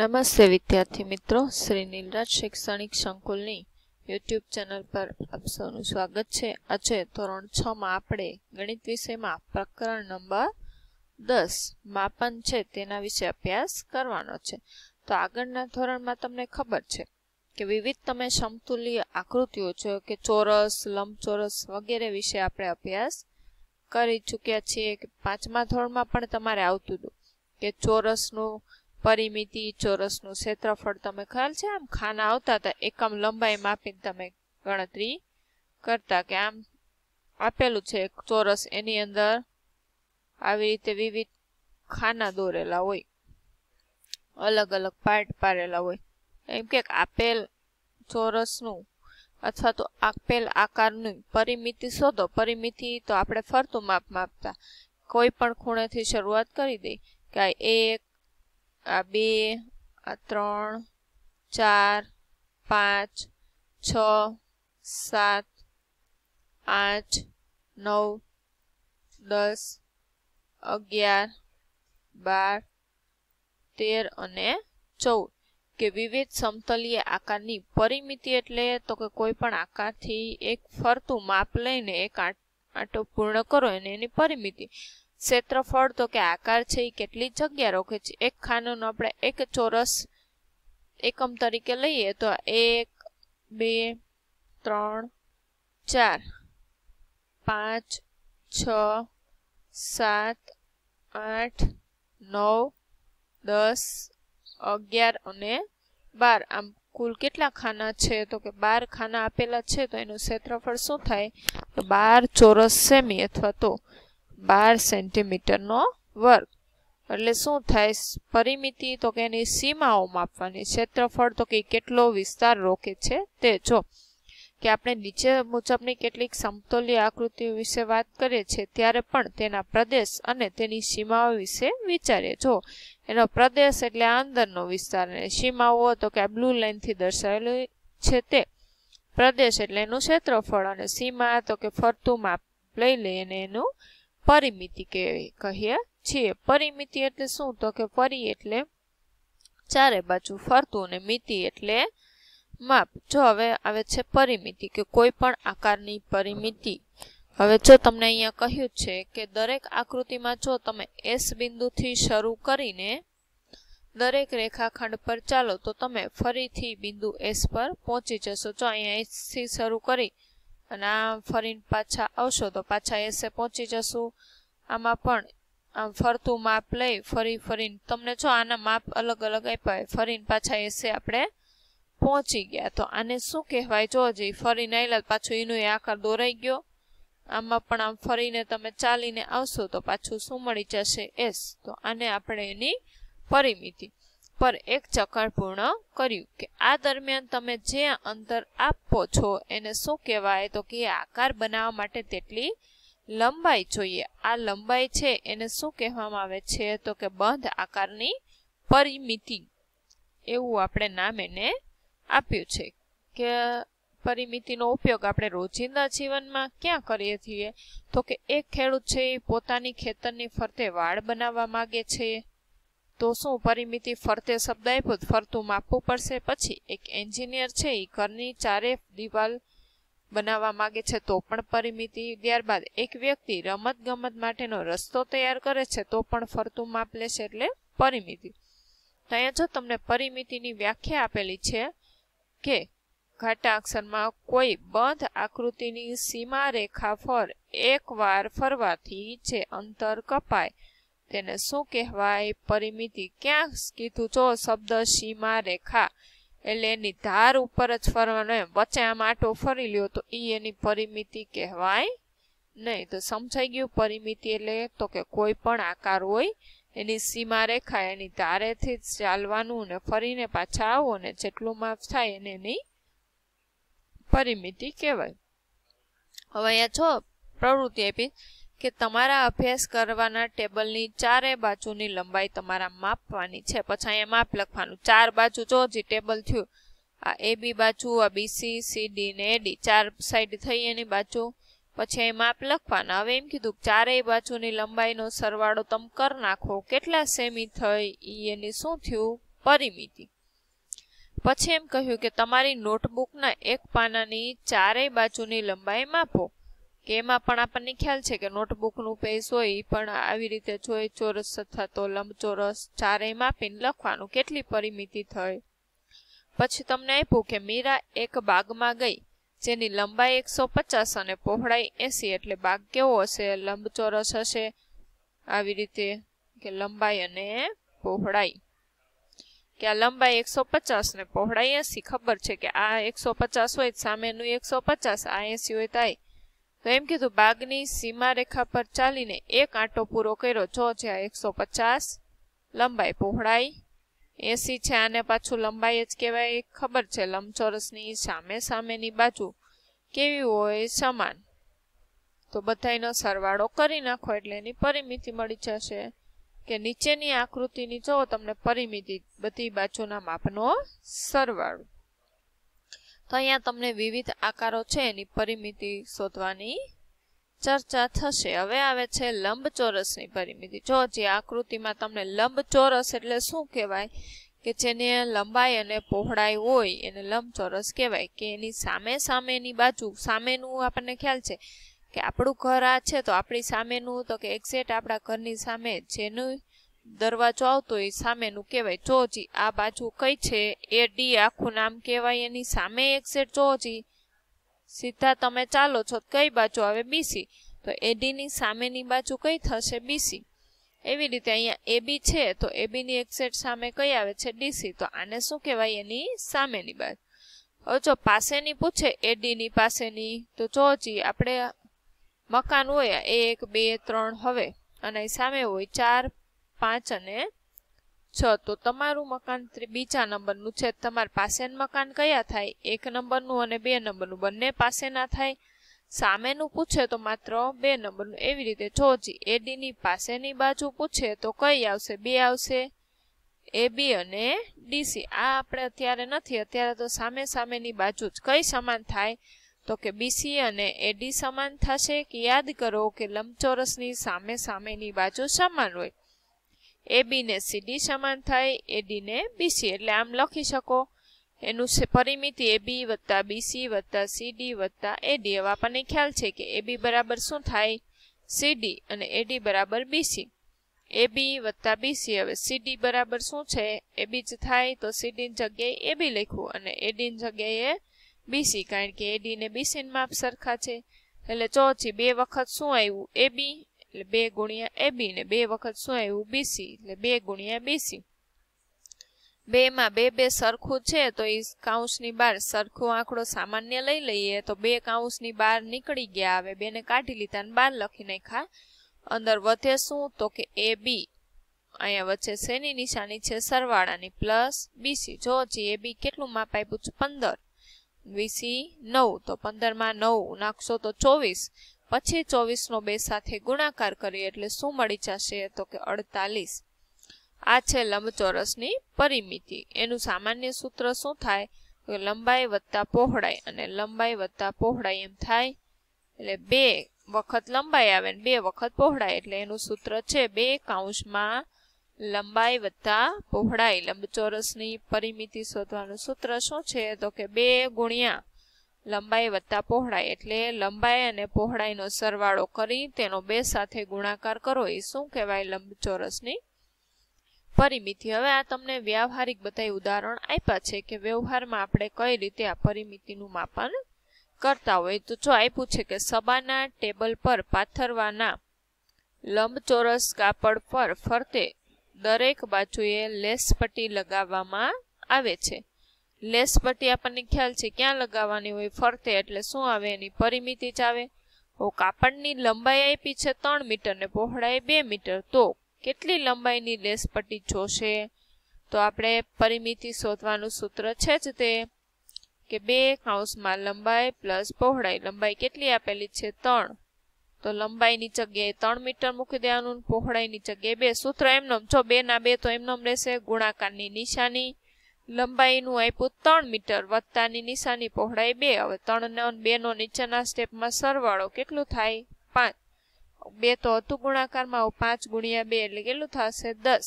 નમસ્તે વિદ્યાર્થી મિત્રો શ્રી નીલરાજ શૈક્ષણિક સંકુલની યુટ્યુબ ચેનલ પર આપ સૌનું સ્વાગત છે આજે ધોરણ છ માં આપણે ગણિત વિષયમાં પ્રકરણ નંબર દસ માપન છે તેના વિશે અભ્યાસ કરવાનો છે તો આગળના ધોરણમાં તમને ખબર છે કે વિવિધ તમે સમતુલ્ય આકૃતિઓ છો કે ચોરસ લંબચોરસ વગેરે વિશે આપણે અભ્યાસ કરી ચૂક્યા છીએ કે પાંચમા ધોરણમાં પણ તમારે આવતું હતું કે ચોરસનું પરિમિતિ ચોરસનું ક્ષેત્રફળ તમે ખ્યાલ છે આમ ખાના આવતા હતા એકમ લંબાઈ માપીને તમે ગણતરી કરતા કે આમ આપેલું છે ચોરસ એની અંદર આવી રીતે વિવિધ ખાના દોરેલા હોય અલગ અલગ પાર્ટ પાડેલા હોય એમ કે આપેલ ચોરસનું અથવા તો આપેલ આકારની પરિમિતિ શોધો પરિમિતિ તો આપણે ફરતું માપ માપતા કોઈ પણ ખૂણેથી શરૂઆત કરી દઈ કે આ એક આ બે આ ત્રણ ચાર પાંચ છ સાત આઠ નવ દસ અગિયાર બાર તેર અને ચૌદ કે વિવિધ સમતલીય આકારની પરિમિતિ એટલે તો કે કોઈ પણ આકારથી એક ફરતું માપ લઈને એક આંટો પૂર્ણ કરો એને એની પરિમિતિ ક્ષેત્રફળ તો કે આકાર છે એ કેટલી જગ્યા રોકે છે એક ખાનાનું આપણે એક ચોરસ એકમ તરીકે લઈએ તો એક બે ત્રણ ચાર પાંચ છ સાત આઠ નવ દસ અગિયાર અને બાર આમ કુલ કેટલા ખાના છે તો કે બાર ખાના આપેલા છે તો એનું ક્ષેત્રફળ શું થાય તો બાર ચોરસ સેમી અથવા તો બાર સેન્ટીમીટરનો વર્ગ એટલે શું થાય પરિમિતિ તો કે એની સીમાઓ માપવાની ક્ષેત્રફળ તો કે કેટલો વિસ્તાર રોકે છે તે જો કે આપણે નીચે મુજબની કેટલીક સમતોલીય આકૃતિઓ વિશે વાત કરીએ છીએ ત્યારે પણ તેના પ્રદેશ અને તેની સીમાઓ વિશે વિચારીએ જો એનો પ્રદેશ એટલે અંદરનો વિસ્તાર અને સીમાઓ તો કે આ બ્લુ લાઇનથી દર્શાવેલું છે તે પ્રદેશ એટલે એનું ક્ષેત્રફળ અને સીમા તો કે ફરતું માપ લઈ લઈ અને એનું પરિમિતિ કે કહીએ છીએ પરિમિતિ એટલે શું તો કે પરી એટલે ચારે બાજુ ફરતું અને મિતિ એટલે માપ જો હવે આવે છે પરિમિતિ કે કોઈ પણ આકારની પરિમિતિ હવે જો તમને અહીંયા કહ્યું છે કે દરેક આકૃતિમાં જો તમે એસ બિંદુથી શરૂ કરીને દરેક રેખાખંડ પર ચાલો તો તમે ફરીથી બિંદુ એસ પર પહોંચી જશો જો અહીંયા એસથી શરૂ કરી અને આમ ફરીને પાછા આવશો તો પાછા એસે પહોંચી જશું આમાં પણ આમ ફરતું માપ લઈ ફરી ફરીને તમને જો આના માપ અલગ અલગ આપ્યા હોય ફરીને પાછા એસે આપણે પહોંચી ગયા તો આને શું કહેવાય જો હજી ફરીને આવેલા પાછું એનો આકાર દોરાઈ ગયો આમાં પણ આમ ફરીને તમે ચાલીને આવશો તો પાછું શું મળી જશે એસ તો આને આપણે એની પરિમિતિ પર એક ચક્કર પૂર્ણ કર્યું કે આ દરમિયાન તમે જે અંતર આપો છો એને શું કહેવાય તો કે આકાર બનાવવા માટે તેટલી લંબાઈ જોઈએ આ લંબાઈ છે એને શું કહેવામાં આવે છે તો કે બંધ આકારની પરિમિતિ એવું આપણે નામ એને આપ્યું છે કે પરિમિતિનો ઉપયોગ આપણે રોજિંદા જીવનમાં ક્યાં કરીએ છીએ તો કે એક ખેડૂત છે એ પોતાની ખેતરની ફરતે વાડ બનાવવા માગે છે તો શું પરિમિતિ ફરતે શબ્દ આપ્યો ફરતું માપવું પડશે પછી એક એન્જિનિયર છે એ ઘરની ચારે દિવાલ બનાવવા માગે છે તો પણ પરિમિતિ ત્યારબાદ એક વ્યક્તિ રમત ગમત માટેનો રસ્તો તૈયાર કરે છે તો પણ ફરતું માપ લેશે એટલે પરિમિતિ તો અહીંયા જો તમને પરિમિતિની વ્યાખ્યા આપેલી છે કે ઘાટા અક્ષરમાં કોઈ બંધ આકૃતિની સીમા રેખા પર એકવાર ફરવાથી જે અંતર કપાય તેને શું કહેવાય પરિમિતિ ક્યાં કીધું જો શબ્દ સીમા રેખા એટલે એની ધાર ઉપર જ ફરવાનો એમ વચ્ચે આમ આટો ફરી લ્યો તો એ એની પરિમિતિ કહેવાય નહીં તો સમજાઈ ગયું પરિમિતિ એટલે તો કે કોઈ પણ આકાર હોય એની સીમા રેખા એની ધારેથી જ ચાલવાનું ને ફરીને પાછા આવો ને જેટલું માફ થાય એને એની પરિમિતિ કહેવાય હવે અહીંયા છો પ્રવૃત્તિ આપી કે તમારા અભ્યાસ કરવાના ટેબલની ચારે બાજુની લંબાઈ તમારા માપવાની છે પછી અહીંયા માપ લખવાનું ચાર બાજુ જો જે ટેબલ થયું આ એ બી બાજુ આ બીસી સી ડી ને એડી ચાર સાઈડ થઈ એની બાજુ પછી અહીં માપ લખવાના હવે એમ કીધું ચારેય બાજુની લંબાઈનો સરવાળો તમે કરી નાખો કેટલા સેમી થઈ એની શું થયું પરિમિતિ પછી એમ કહ્યું કે તમારી નોટબુકના એક પાનાની ચારેય બાજુની લંબાઈ માપો કે એમાં પણ આપણને ખ્યાલ છે કે નોટબુકનું પેજ હોય પણ આવી રીતે જોઈ ચોરસ થતો લંબચોરસ ચારેય માપીને લખવાનું કેટલી પરિમિતિ થઈ પછી તમને આપ્યું કે મીરા એક બાગમાં ગઈ જેની લંબાઈ એકસો પચાસ અને પહોળાઈ એસી એટલે બાગ કેવો હશે લંબચોરસ હશે આવી રીતે કે લંબાઈ અને પહોળાઈ કે આ લંબાઈ એકસો પચાસ ને પહોળાઈ એસી ખબર છે કે આ એકસો પચાસ હોય સામેનું એકસો પચાસ આ એસી હોય થાય તો એમ કીધું બાગની સીમારેખા પર ચાલીને એક આંટો પૂરો કર્યો જો છે આ એકસો પચાસ લંબાઈ પહોળાઈ એસી છે આને પાછું લંબાઈ જ કહેવાય એ ખબર છે લંબચોરસની સામે સામેની બાજુ કેવી હોય સમાન તો બધાયનો સરવાળો કરી નાખો એટલે એની પરિમિતિ મળી જશે કે નીચેની આકૃતિની જો તમને પરિમિતિ બધી બાજુના માપનો સરવાળો તો અહીંયા તમને વિવિધ આકારો છે એની પરિમિતિ શોધવાની ચર્ચા થશે હવે આવે છે લંબચોરસની પરિમિતિ જો જે આકૃતિમાં તમને લંબચોરસ એટલે શું કહેવાય કે જેને લંબાઈ અને પહોળાઈ હોય એને લંબચોરસ કહેવાય કે એની સામે સામેની બાજુ સામેનું આપણને ખ્યાલ છે કે આપણું ઘર આ છે તો આપણી સામેનું તો કે એક્ઝેક્ટ આપણા ઘરની સામે જેનું દરવાજો આવતો એ સામેનું કહેવાય ચોજી આ બાજુ કઈ છે એ ડી આખું નામ કહેવાય એની સામે એક એક્ઝેટ ચોજી સીધા તમે ચાલો છો કઈ બાજુ આવે બીસી તો એડીની સામેની બાજુ કઈ થશે બીસી એવી રીતે અહીંયા એબી છે તો એબીની સેટ સામે કઈ આવે છે ડીસી તો આને શું કહેવાય એની સામેની બાજુ હવે જો પાસેની પૂછે એડીની પાસેની તો ચોજી આપણે મકાન હોય એ એક બે ત્રણ હવે અને સામે હોય ચાર પાંચ અને છ તો તમારું મકાન બીજા નંબરનું છે તમારા પાસેનું મકાન કયા થાય એક નંબરનું અને બે નંબરનું બંને પાસેના થાય સામેનું પૂછે તો માત્ર બે નંબરનું એવી રીતે જોજી એડીની પાસેની બાજુ પૂછે તો કઈ આવશે બે આવશે એ બી અને ડીસી આ આપણે અત્યારે નથી અત્યારે તો સામે સામેની બાજુ જ કઈ સમાન થાય તો કે બીસી અને એડી સમાન થશે કે યાદ કરો કે લંબચોરસની સામે સામેની બાજુ સમાન હોય એ ને સીડી સમાન થાય એડી ને બીસી એટલે આમ લખી શકો એનું પરિમિતિ એ બી વત્તા બીસી વત્તા સીડી વત્તા એડી હવે આપણને ખ્યાલ છે કે એ બરાબર શું થાય સીડી અને એડી બરાબર બીસી એ વત્તા બીસી હવે સીડી બરાબર શું છે એ જ થાય તો સીડીની જગ્યાએ એ બી લખવું અને એડીની જગ્યાએ બીસી કારણ કે એડી ને બીસીને માપ સરખા છે એટલે ચોથી બે વખત શું આવ્યું એ એટલે બે ગુણ્યા એબી ને બે વખત શું આવ્યું બીસી એટલે બે ગુણ્યા બીસી બે માં બે બે સરખું છે તો એ કાઉસની બહાર સરખો આંકડો સામાન્ય લઈ લઈએ તો બે કાઉસની બહાર નીકળી ગયા આવે બેને કાઢી લીધા અને બહાર લખી નાખ્યા અંદર વધે શું તો કે એ બી અહીંયા વચ્ચે શેની નિશાની છે સરવાળાની પ્લસ બીસી જો હજી એ બી કેટલું માપ આપ્યું છે પંદર વીસી નવ તો પંદરમાં નવ નાખશો તો ચોવીસ પછી ચોવીસનો બે સાથે ગુણાકાર કરીએ એટલે શું મળી જશે તો કે અડતાલીસ આ છે લંબચોરસની પરિમિતિ એનું સામાન્ય સૂત્ર શું થાય લંબાઈ વત્તા પહોળાઈ અને લંબાઈ વત્તા પહોળાઈ એમ થાય એટલે બે વખત લંબાઈ આવે ને બે વખત પહોળાઈ એટલે એનું સૂત્ર છે બે કાઉન્સમાં લંબાઈ વધતા પહોળાઈ લંબચોરસની પરિમિતિ શોધવાનું સૂત્ર શું છે તો કે બે ગુણ્યા લંબાઈ વત્તા પહોળાઈ એટલે લંબાઈ અને પહોળાઈનો સરવાળો કરી તેનો બે સાથે ગુણાકાર કરો એ શું કહેવાય લંબચોરસની પરિમિતિ હવે આ તમને વ્યવહારિક બધા ઉદાહરણ આપ્યા છે કે વ્યવહારમાં આપણે કઈ રીતે આ પરિમિતિનું માપન કરતા હોય તો જો આપ્યું છે કે સબાના ટેબલ પર પાથરવાના લંબચોરસ કાપડ પર ફરતે દરેક બાજુએ લેસ લગાવવામાં આવે છે લેસ પટ્ટી આપણને ખ્યાલ છે ક્યાં લગાવવાની હોય ફરતે એટલે શું આવે એની પરિમિતિ જ આવે ઓ કાપડની લંબાઈ આપી છે ત્રણ મીટર ને પહોળાઈ બે મીટર તો કેટલી લંબાઈની લેસ પટ્ટી જોશે તો આપણે પરિમિતિ શોધવાનું સૂત્ર છે જ તે કે બે કાઉસમાં લંબાઈ પ્લસ પહોળાઈ લંબાઈ કેટલી આપેલી છે ત્રણ તો લંબાઈની જગ્યાએ ત્રણ મીટર મૂકી દેવાનું પહોળાઈની જગ્યાએ બે સૂત્ર એમનો જો બે ના બે તો એમનો રહેશે ગુણાકારની નિશાની લંબાઈનું આપ્યું ત્રણ મીટર વત્તાની નિશાની પહોળાઈ બે હવે ત્રણ બે નો નીચેના સ્ટેપમાં સરવાળો કેટલું થાય પાંચ બે તો હતું ગુણાકારમાં પાંચ ગુણ્યા બે એટલે કેટલું થશે દસ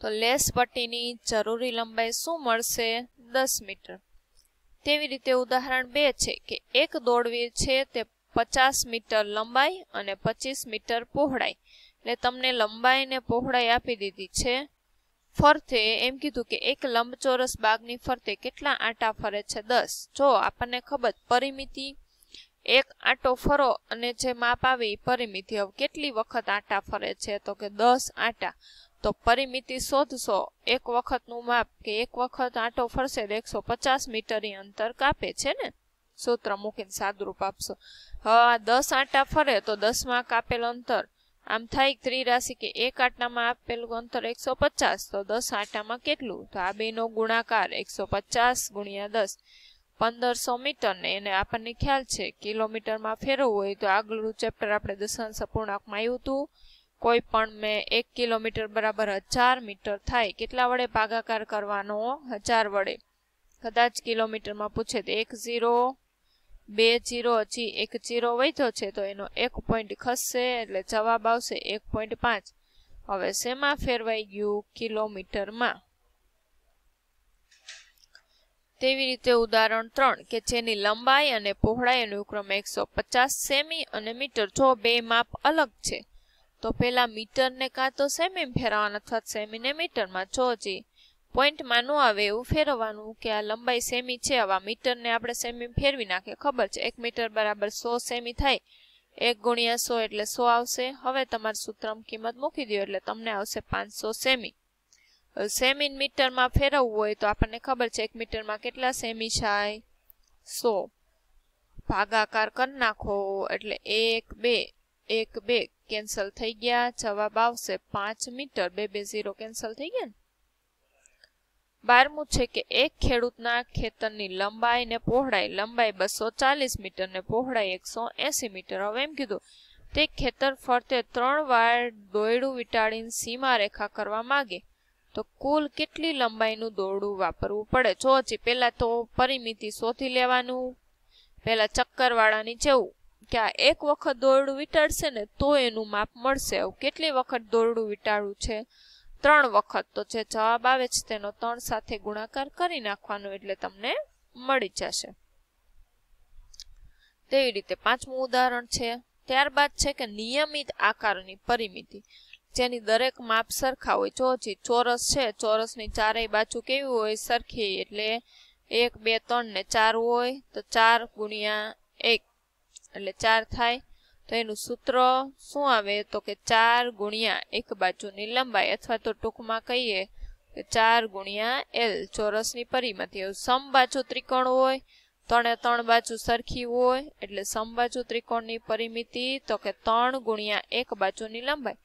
તો લેસ પટ્ટીની જરૂરી લંબાઈ શું મળશે દસ મીટર તેવી રીતે ઉદાહરણ બે છે કે એક દોડવીર છે તે પચાસ મીટર લંબાઈ અને પચીસ મીટર પહોળાઈ એટલે તમને લંબાઈ ને પહોળાઈ આપી દીધી છે ફરતે એમ કીધું કે એક લંબચોરસ બાગની ફરતે કેટલા આંટા ફરે છે દસ જો આપણને ખબર પરિમિતિ એક આંટો ફરો અને જે માપ આવે એ પરિમિતિ હવે કેટલી વખત આંટા ફરે છે તો કે દસ આંટા તો પરિમિતિ શોધશો એક વખતનું માપ કે એક વખત આંટો ફરશે તો એકસો પચાસ મીટરની અંતર કાપે છે ને સૂત્ર મૂકીને સાદરૂપ આપશો હવે આ દસ આંટા ફરે તો દસમાં કાપેલ અંતર આમ થાય ત્રી રાશિ કે એક આટામાં આપેલું અંતર એકસો પચાસ તો દસ આટામાં કેટલું તો આ બેનો ગુણાકાર એકસો પચાસ ગુણ્યા દસ પંદરસો મીટર ને એને આપણને ખ્યાલ છે કિલોમીટરમાં ફેરવવું હોય તો આગળનું ચેપ્ટર આપણે દશાંશ અપૂર્ણાંકમાં આવ્યું હતું કોઈ પણ મેં એક કિલોમીટર બરાબર હજાર મીટર થાય કેટલા વડે ભાગાકાર કરવાનો હજાર વડે કદાચ કિલોમીટરમાં પૂછે તો એક ઝીરો બે જીરો હજી એક જીરો વધ્યો છે તો એનો એક પોઈન્ટ ખસશે એટલે જવાબ આવશે એક પોઈન્ટ પાંચ હવે શેમાં ફેરવાઈ ગયું કિલોમીટરમાં તેવી રીતે ઉદાહરણ ત્રણ કે જેની લંબાઈ અને પહોળાઈનો ક્રમ એકસો પચાસ સેમી અને મીટર જો બે માપ અલગ છે તો પહેલા મીટરને કાં તો સેમી ફેરવાના અથવા સેમીને મીટરમાં જો જી પોઈન્ટમાં ન આવે એવું ફેરવવાનું કે આ લંબાઈ સેમી છે આવા મીટરને આપણે સેમી ફેરવી નાખીએ ખબર છે એક મીટર બરાબર સો સેમી થાય એક ગુણ્યા સો એટલે સો આવશે હવે તમારું સૂત્રમાં કિંમત મૂકી દો એટલે તમને આવશે પાંચસો સેમી સેમી મીટરમાં ફેરવવું હોય તો આપણને ખબર છે એક મીટરમાં કેટલા સેમી થાય સો ભાગાકાર કરી નાખો એટલે એક બે એક બે કેન્સલ થઈ ગયા જવાબ આવશે પાંચ મીટર બે બે ઝીરો કેન્સલ થઈ ગયા ને બારમું છે કે એક ખેડૂતના ખેતરની લંબાઈ ને પહોળાઈ લંબાઈ બસો ચાલીસ મીટર ને પહોળાઈ એકસો એસી મીટર હવે એમ કીધું તે ખેતર ફરતે ત્રણ વાર દોયડું વીટાળીને સીમારેખા કરવા માગે તો કુલ કેટલી લંબાઈનું દોરડું વાપરવું પડે જો હજી પહેલાં તો પરિમિતિ શોધી લેવાનું પહેલાં ચક્કરવાળાની જેવું કે આ એક વખત દોરડું વીટાળશે ને તો એનું માપ મળશે કેટલી વખત દોરડું વીટાળવું છે ત્રણ વખત તો જે જવાબ આવે છે તેનો ત્રણ સાથે ગુણાકાર કરી નાખવાનો એટલે તમને મળી જશે તેવી રીતે પાંચમું ઉદાહરણ છે ત્યારબાદ છે કે નિયમિત આકારની પરિમિતિ જેની દરેક માપ સરખા હોય જો જે ચોરસ છે ચોરસની ચારેય બાજુ કેવી હોય સરખી એટલે એક બે ત્રણ ને ચાર હોય તો ચાર ગુણ્યા એક એટલે ચાર થાય તો એનું સૂત્ર શું આવે તો કે ચાર ગુણ્યા એક બાજુની લંબાઈ અથવા તો ટૂંકમાં કહીએ કે ચાર ગુણ્યા એલ ચોરસની સમ બાજુ ત્રિકોણ હોય ત્રણે ત્રણ બાજુ સરખી હોય એટલે સમબાજુ ત્રિકોણની પરિમિતિ તો કે ત્રણ ગુણ્યા એક બાજુની લંબાઈ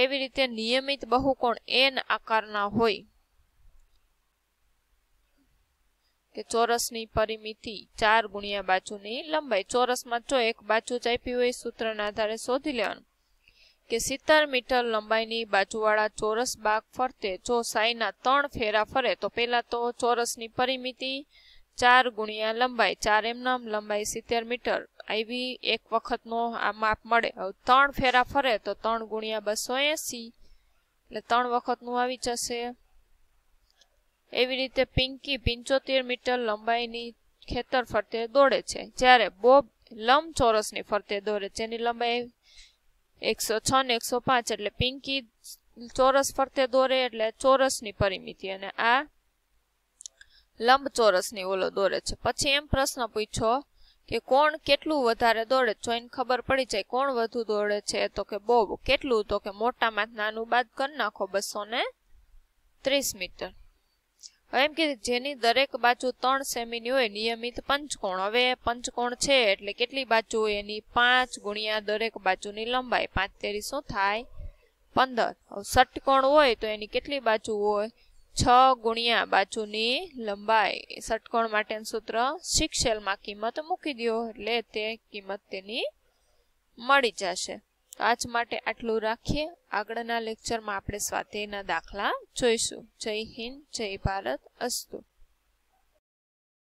એવી રીતે નિયમિત બહુકોણ એન આકારના હોય કે ચોરસની પરિમિતિ ચાર ગુણ્યા બાજુની લંબાઈ ચોરસમાં જો એક બાજુ ચાપી હોય સૂત્રના આધારે શોધી લેવાનું કે સિત્તેર મીટર લંબાઈની બાજુવાળા ચોરસ બાગ ફરતે જો સાઈના ત્રણ ફેરા ફરે તો પહેલાં તો ચોરસની પરિમિતિ ચાર ગુણ્યા લંબાઈ ચાર એમનામ લંબાઈ સિત્તેર મીટર આવી એક વખતનો આ માપ મળે હવે ત્રણ ફેરા ફરે તો ત્રણ ગુણ્યા બસો એંસી એટલે ત્રણ વખતનું આવી જશે એવી રીતે પિંકી પિંચોતેર મીટર લંબાઈની ખેતર ફરતે દોડે છે જ્યારે બોબ લંબ ચોરસની ફરતે દોડે છે જેની લંબાઈ એકસો છ ને એકસો પાંચ એટલે પિંકી ચોરસ ફરતે દોરે એટલે ચોરસની પરિમિતિ અને આ લંબ ચોરસની ઓલો દોરે છે પછી એમ પ્રશ્ન પૂછો કે કોણ કેટલું વધારે દોડે તો એને ખબર પડી જાય કોણ વધુ દોડે છે તો કે બોબ કેટલું તો કે મોટામાં નાનું બાદ કરી નાખો બસો ને ત્રીસ મીટર એમ કે જેની દરેક બાજુ ત્રણ સેમીની હોય નિયમિત પંચકોણ હવે પંચકોણ છે એટલે કેટલી બાજુ હોય એની પાંચ ગુણ્યા દરેક બાજુની લંબાઈ પાંચ તેરી શું થાય પંદર ષટકોણ હોય તો એની કેટલી બાજુ હોય છ ગુણ્યા બાજુની લંબાઈ ષટકોણ માટેનું સૂત્ર સિક્સેલમાં કિંમત મૂકી દો એટલે તે કિંમત તેની મળી જશે તો આજ માટે આટલું રાખીએ આગળના લેક્ચરમાં આપણે સ્વાધ્યાયના દાખલા જોઈશું જય હિન્દ જય ભારત અસ્તુ